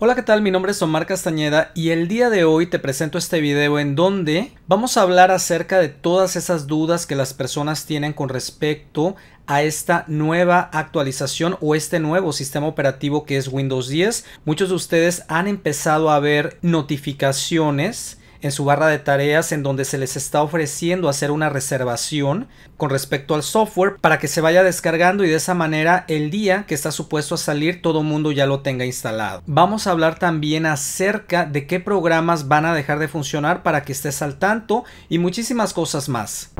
Hola, ¿qué tal? Mi nombre es Omar Castañeda y el día de hoy te presento este video en donde vamos a hablar acerca de todas esas dudas que las personas tienen con respecto a esta nueva actualización o este nuevo sistema operativo que es Windows 10. Muchos de ustedes han empezado a ver notificaciones en su barra de tareas en donde se les está ofreciendo hacer una reservación con respecto al software para que se vaya descargando y de esa manera el día que está supuesto a salir todo mundo ya lo tenga instalado. Vamos a hablar también acerca de qué programas van a dejar de funcionar para que estés al tanto y muchísimas cosas más.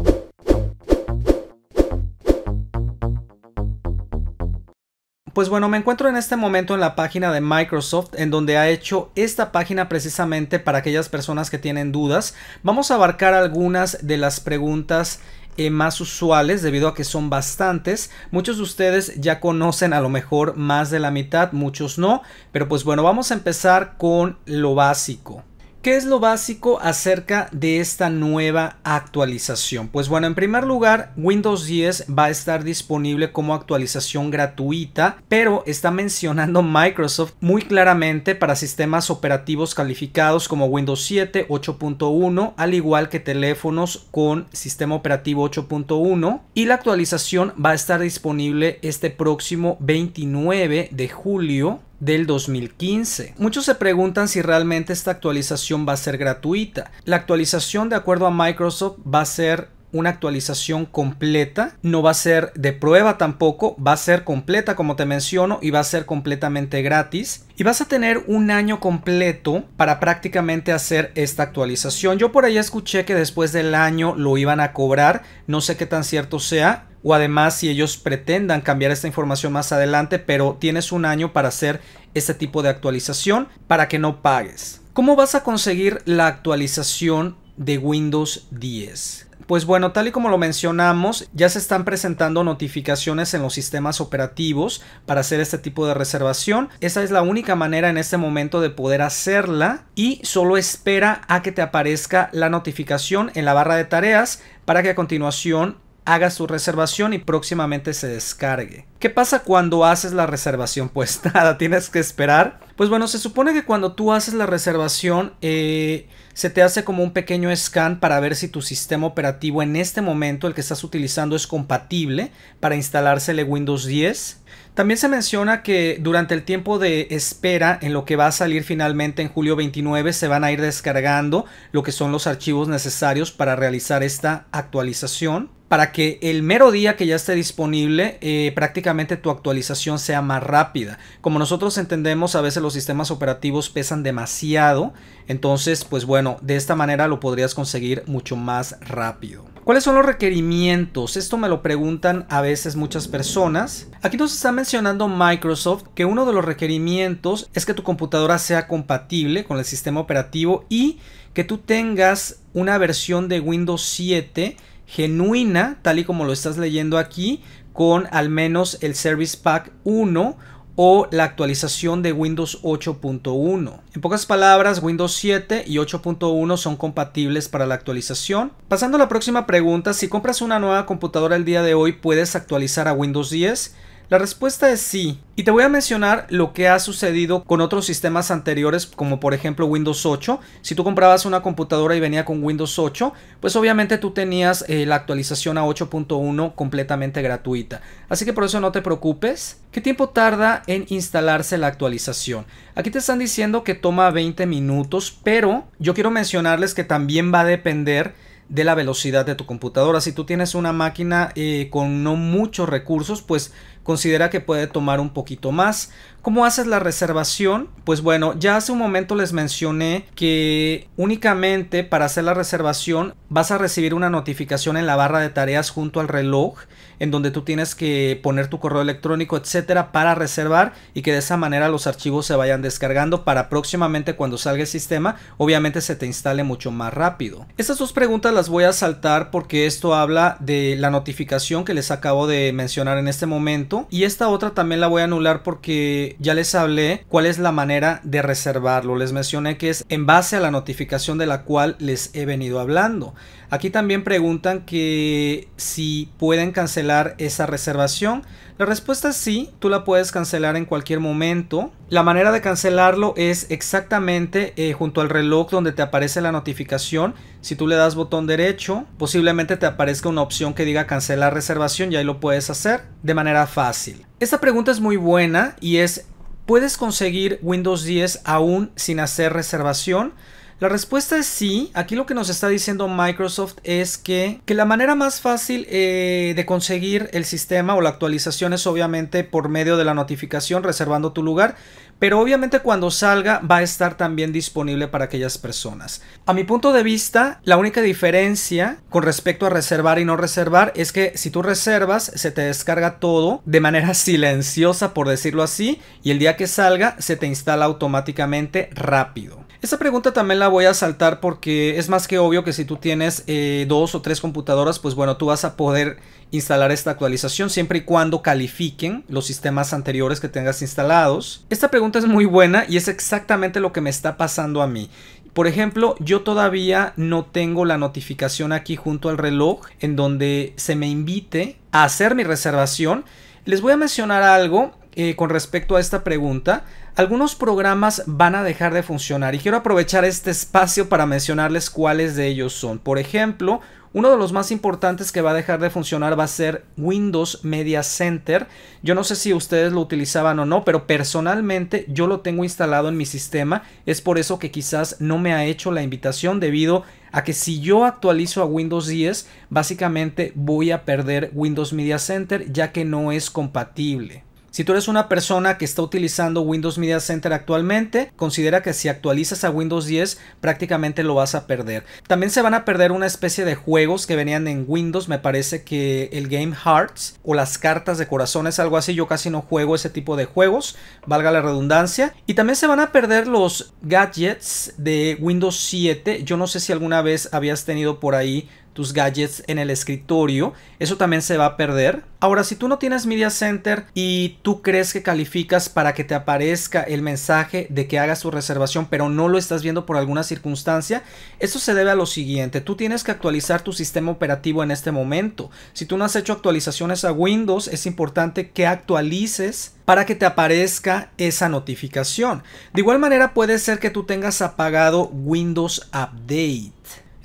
Pues bueno, me encuentro en este momento en la página de Microsoft en donde ha hecho esta página precisamente para aquellas personas que tienen dudas. Vamos a abarcar algunas de las preguntas eh, más usuales debido a que son bastantes. Muchos de ustedes ya conocen a lo mejor más de la mitad, muchos no. Pero pues bueno, vamos a empezar con lo básico. ¿Qué es lo básico acerca de esta nueva actualización? Pues bueno, en primer lugar, Windows 10 va a estar disponible como actualización gratuita, pero está mencionando Microsoft muy claramente para sistemas operativos calificados como Windows 7, 8.1, al igual que teléfonos con sistema operativo 8.1, y la actualización va a estar disponible este próximo 29 de julio del 2015. Muchos se preguntan si realmente esta actualización va a ser gratuita. La actualización de acuerdo a Microsoft va a ser una actualización completa, no va a ser de prueba tampoco, va a ser completa como te menciono y va a ser completamente gratis y vas a tener un año completo para prácticamente hacer esta actualización. Yo por ahí escuché que después del año lo iban a cobrar, no sé qué tan cierto sea, o además si ellos pretendan cambiar esta información más adelante, pero tienes un año para hacer este tipo de actualización para que no pagues. ¿Cómo vas a conseguir la actualización de Windows 10? Pues bueno, tal y como lo mencionamos, ya se están presentando notificaciones en los sistemas operativos para hacer este tipo de reservación. Esa es la única manera en este momento de poder hacerla y solo espera a que te aparezca la notificación en la barra de tareas para que a continuación haga su reservación y próximamente se descargue. ¿Qué pasa cuando haces la reservación? Pues nada, tienes que esperar. Pues bueno, se supone que cuando tú haces la reservación eh, se te hace como un pequeño scan para ver si tu sistema operativo en este momento, el que estás utilizando, es compatible para instalársele Windows 10. También se menciona que durante el tiempo de espera en lo que va a salir finalmente en julio 29 se van a ir descargando lo que son los archivos necesarios para realizar esta actualización para que el mero día que ya esté disponible eh, prácticamente tu actualización sea más rápida. Como nosotros entendemos, a veces los sistemas operativos pesan demasiado, entonces pues bueno, de esta manera lo podrías conseguir mucho más rápido. ¿Cuáles son los requerimientos? Esto me lo preguntan a veces muchas personas. Aquí nos está mencionando Microsoft que uno de los requerimientos es que tu computadora sea compatible con el sistema operativo y que tú tengas una versión de Windows 7 genuina, tal y como lo estás leyendo aquí, con al menos el Service Pack 1 o la actualización de Windows 8.1. En pocas palabras, Windows 7 y 8.1 son compatibles para la actualización. Pasando a la próxima pregunta, si compras una nueva computadora el día de hoy, ¿puedes actualizar a Windows 10? La respuesta es sí. Y te voy a mencionar lo que ha sucedido con otros sistemas anteriores, como por ejemplo Windows 8. Si tú comprabas una computadora y venía con Windows 8, pues obviamente tú tenías eh, la actualización a 8.1 completamente gratuita. Así que por eso no te preocupes. ¿Qué tiempo tarda en instalarse la actualización? Aquí te están diciendo que toma 20 minutos, pero yo quiero mencionarles que también va a depender de la velocidad de tu computadora. Si tú tienes una máquina eh, con no muchos recursos, pues considera que puede tomar un poquito más. ¿Cómo haces la reservación? Pues bueno, ya hace un momento les mencioné que únicamente para hacer la reservación vas a recibir una notificación en la barra de tareas junto al reloj en donde tú tienes que poner tu correo electrónico, etcétera, para reservar y que de esa manera los archivos se vayan descargando para próximamente cuando salga el sistema, obviamente se te instale mucho más rápido. Estas dos preguntas las voy a saltar porque esto habla de la notificación que les acabo de mencionar en este momento y esta otra también la voy a anular porque ya les hablé cuál es la manera de reservarlo. Les mencioné que es en base a la notificación de la cual les he venido hablando. Aquí también preguntan que si pueden cancelar esa reservación? La respuesta es sí, tú la puedes cancelar en cualquier momento. La manera de cancelarlo es exactamente eh, junto al reloj donde te aparece la notificación. Si tú le das botón derecho, posiblemente te aparezca una opción que diga cancelar reservación y ahí lo puedes hacer de manera fácil. Esta pregunta es muy buena y es, ¿puedes conseguir Windows 10 aún sin hacer reservación? La respuesta es sí. Aquí lo que nos está diciendo Microsoft es que, la manera más fácil eh, de conseguir el sistema o la actualización es obviamente por medio de la notificación reservando tu lugar. Pero obviamente cuando salga va a estar también disponible para aquellas personas. A mi punto de vista, la única diferencia con respecto a reservar y no reservar es que si tú reservas se te descarga todo de manera silenciosa por decirlo así y el día que salga se te instala automáticamente rápido. Esta pregunta también la voy a saltar porque es más que obvio que si tú tienes eh, dos o tres computadoras, pues bueno, tú vas a poder instalar esta actualización siempre y cuando califiquen los sistemas anteriores que tengas instalados. Esta pregunta es muy buena y es exactamente lo que me está pasando a mí. Por ejemplo, yo todavía no tengo la notificación aquí junto al reloj en donde se me invite a hacer mi reservación. Les voy a mencionar algo eh, con respecto a esta pregunta, algunos programas van a dejar de funcionar y quiero aprovechar este espacio para mencionarles cuáles de ellos son. Por ejemplo, uno de los más importantes que va a dejar de funcionar va a ser Windows Media Center. Yo no sé si ustedes lo utilizaban o no, pero personalmente yo lo tengo instalado en mi sistema. Es por eso que quizás no me ha hecho la invitación debido a que si yo actualizo a Windows 10, básicamente voy a perder Windows Media Center ya que no es compatible. Si tú eres una persona que está utilizando Windows Media Center actualmente, considera que si actualizas a Windows 10 prácticamente lo vas a perder. También se van a perder una especie de juegos que venían en Windows, me parece que el Game Hearts o las cartas de corazones, algo así, yo casi no juego ese tipo de juegos, valga la redundancia. Y también se van a perder los gadgets de Windows 7, yo no sé si alguna vez habías tenido por ahí tus gadgets en el escritorio. Eso también se va a perder. Ahora, si tú no tienes Media Center y tú crees que calificas para que te aparezca el mensaje de que hagas tu reservación, pero no lo estás viendo por alguna circunstancia, eso se debe a lo siguiente. Tú tienes que actualizar tu sistema operativo en este momento. Si tú no has hecho actualizaciones a Windows, es importante que actualices para que te aparezca esa notificación. De igual manera puede ser que tú tengas apagado Windows Update.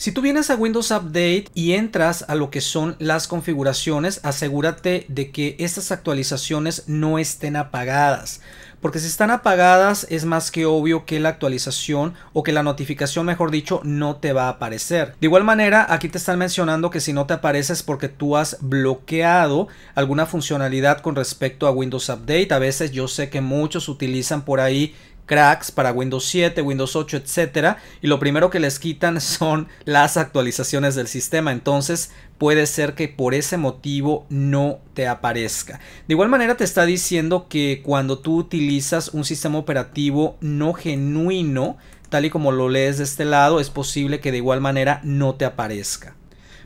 Si tú vienes a Windows Update y entras a lo que son las configuraciones, asegúrate de que estas actualizaciones no estén apagadas. Porque si están apagadas es más que obvio que la actualización o que la notificación, mejor dicho, no te va a aparecer. De igual manera, aquí te están mencionando que si no te aparece es porque tú has bloqueado alguna funcionalidad con respecto a Windows Update. A veces yo sé que muchos utilizan por ahí cracks para Windows 7, Windows 8, etcétera, y lo primero que les quitan son las actualizaciones del sistema, entonces puede ser que por ese motivo no te aparezca. De igual manera te está diciendo que cuando tú utilizas un sistema operativo no genuino, tal y como lo lees de este lado, es posible que de igual manera no te aparezca.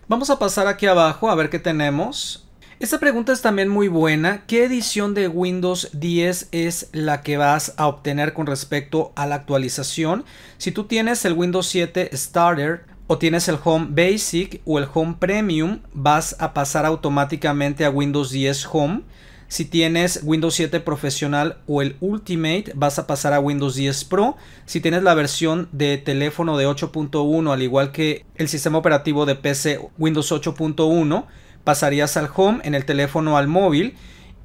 Vamos a pasar aquí abajo a ver qué tenemos. Esta pregunta es también muy buena. ¿Qué edición de Windows 10 es la que vas a obtener con respecto a la actualización? Si tú tienes el Windows 7 Starter o tienes el Home Basic o el Home Premium, vas a pasar automáticamente a Windows 10 Home. Si tienes Windows 7 Profesional o el Ultimate, vas a pasar a Windows 10 Pro. Si tienes la versión de teléfono de 8.1, al igual que el sistema operativo de PC Windows 8.1, pasarías al home, en el teléfono al móvil.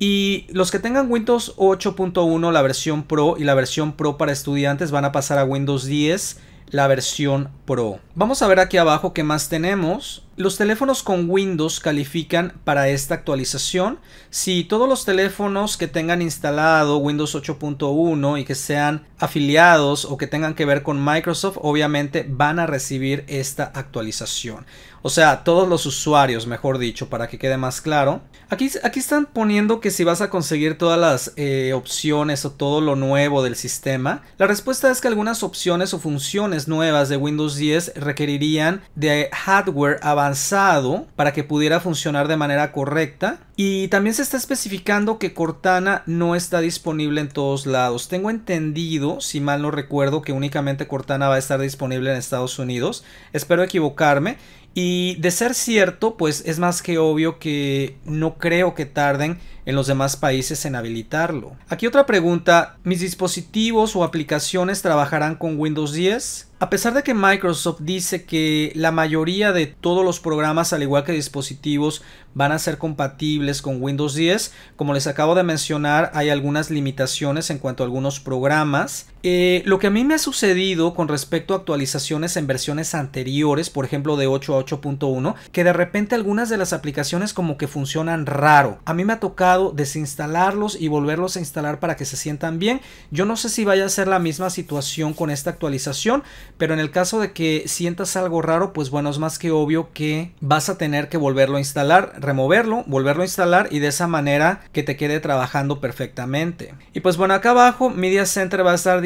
Y los que tengan Windows 8.1, la versión Pro y la versión Pro para estudiantes van a pasar a Windows 10, la versión Pro. Vamos a ver aquí abajo qué más tenemos. Los teléfonos con Windows califican para esta actualización si todos los teléfonos que tengan instalado Windows 8.1 y que sean afiliados o que tengan que ver con Microsoft obviamente van a recibir esta actualización. O sea, todos los usuarios, mejor dicho, para que quede más claro. Aquí, aquí están poniendo que si vas a conseguir todas las eh, opciones o todo lo nuevo del sistema. La respuesta es que algunas opciones o funciones nuevas de Windows 10 requerirían de hardware avanzado avanzado para que pudiera funcionar de manera correcta y también se está especificando que Cortana no está disponible en todos lados. Tengo entendido, si mal no recuerdo, que únicamente Cortana va a estar disponible en Estados Unidos. Espero equivocarme. Y de ser cierto, pues es más que obvio que no creo que tarden en los demás países en habilitarlo. Aquí otra pregunta, ¿mis dispositivos o aplicaciones trabajarán con Windows 10? A pesar de que Microsoft dice que la mayoría de todos los programas, al igual que dispositivos, van a ser compatibles con Windows 10. Como les acabo de mencionar, hay algunas limitaciones en cuanto a algunos programas eh, lo que a mí me ha sucedido con respecto a actualizaciones en versiones anteriores, por ejemplo de 8 a 8.1, que de repente algunas de las aplicaciones como que funcionan raro. A mí me ha tocado desinstalarlos y volverlos a instalar para que se sientan bien. Yo no sé si vaya a ser la misma situación con esta actualización, pero en el caso de que sientas algo raro, pues bueno, es más que obvio que vas a tener que volverlo a instalar, removerlo, volverlo a instalar y de esa manera que te quede trabajando perfectamente. Y pues bueno, acá abajo Media Center va a estar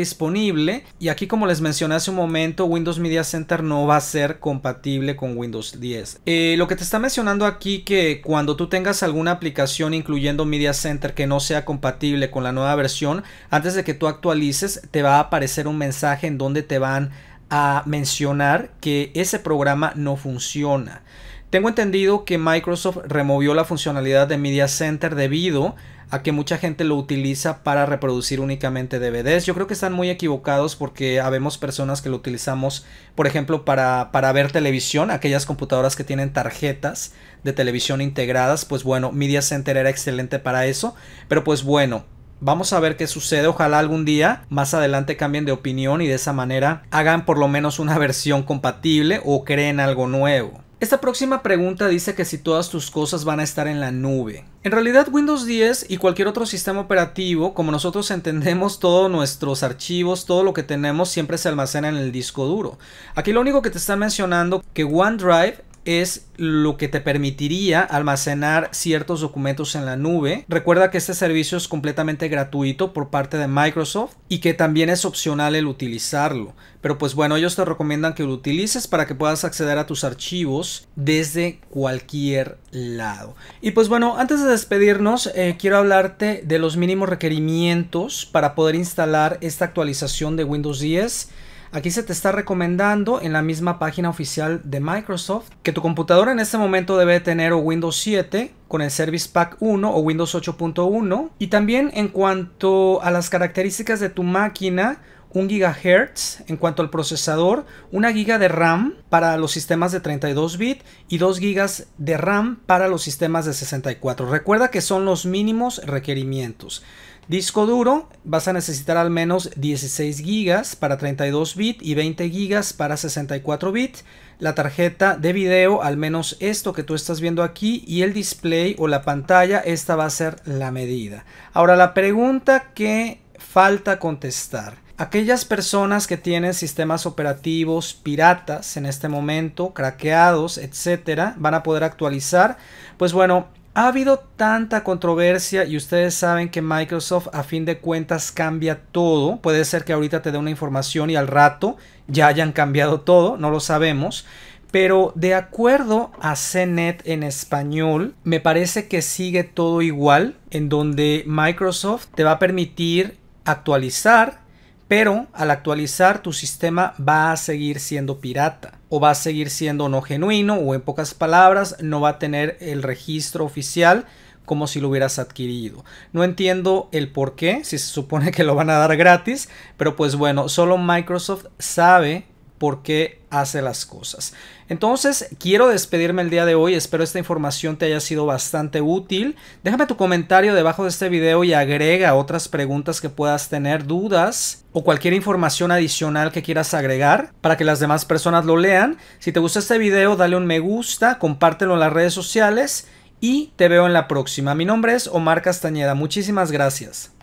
y aquí como les mencioné hace un momento, Windows Media Center no va a ser compatible con Windows 10. Eh, lo que te está mencionando aquí que cuando tú tengas alguna aplicación incluyendo Media Center que no sea compatible con la nueva versión, antes de que tú actualices te va a aparecer un mensaje en donde te van a mencionar que ese programa no funciona. Tengo entendido que Microsoft removió la funcionalidad de Media Center debido a que mucha gente lo utiliza para reproducir únicamente DVDs. Yo creo que están muy equivocados porque habemos personas que lo utilizamos, por ejemplo, para, para ver televisión, aquellas computadoras que tienen tarjetas de televisión integradas, pues bueno, Media Center era excelente para eso, pero pues bueno, Vamos a ver qué sucede. Ojalá algún día más adelante cambien de opinión y de esa manera hagan por lo menos una versión compatible o creen algo nuevo. Esta próxima pregunta dice que si todas tus cosas van a estar en la nube. En realidad Windows 10 y cualquier otro sistema operativo, como nosotros entendemos, todos nuestros archivos, todo lo que tenemos siempre se almacena en el disco duro. Aquí lo único que te está mencionando que OneDrive es lo que te permitiría almacenar ciertos documentos en la nube. Recuerda que este servicio es completamente gratuito por parte de Microsoft y que también es opcional el utilizarlo. Pero pues bueno, ellos te recomiendan que lo utilices para que puedas acceder a tus archivos desde cualquier lado. Y pues bueno, antes de despedirnos, eh, quiero hablarte de los mínimos requerimientos para poder instalar esta actualización de Windows 10 Aquí se te está recomendando en la misma página oficial de Microsoft que tu computadora en este momento debe tener o Windows 7 con el Service Pack 1 o Windows 8.1 y también en cuanto a las características de tu máquina 1 GHz en cuanto al procesador, 1 GB de RAM para los sistemas de 32 bit y 2 GB de RAM para los sistemas de 64. Recuerda que son los mínimos requerimientos. Disco duro, vas a necesitar al menos 16 GB para 32 bit y 20 GB para 64 bit. La tarjeta de video, al menos esto que tú estás viendo aquí, y el display o la pantalla, esta va a ser la medida. Ahora la pregunta que falta contestar. Aquellas personas que tienen sistemas operativos piratas en este momento, craqueados, etcétera, van a poder actualizar. Pues bueno, ha habido tanta controversia y ustedes saben que Microsoft a fin de cuentas cambia todo. Puede ser que ahorita te dé una información y al rato ya hayan cambiado todo, no lo sabemos. Pero de acuerdo a CNET en español, me parece que sigue todo igual, en donde Microsoft te va a permitir actualizar pero al actualizar tu sistema va a seguir siendo pirata o va a seguir siendo no genuino o en pocas palabras no va a tener el registro oficial como si lo hubieras adquirido. No entiendo el por qué, si se supone que lo van a dar gratis, pero pues bueno, solo Microsoft sabe por qué hace las cosas. Entonces, quiero despedirme el día de hoy. Espero esta información te haya sido bastante útil. Déjame tu comentario debajo de este video y agrega otras preguntas que puedas tener, dudas o cualquier información adicional que quieras agregar para que las demás personas lo lean. Si te gusta este video, dale un me gusta, compártelo en las redes sociales y te veo en la próxima. Mi nombre es Omar Castañeda. Muchísimas gracias.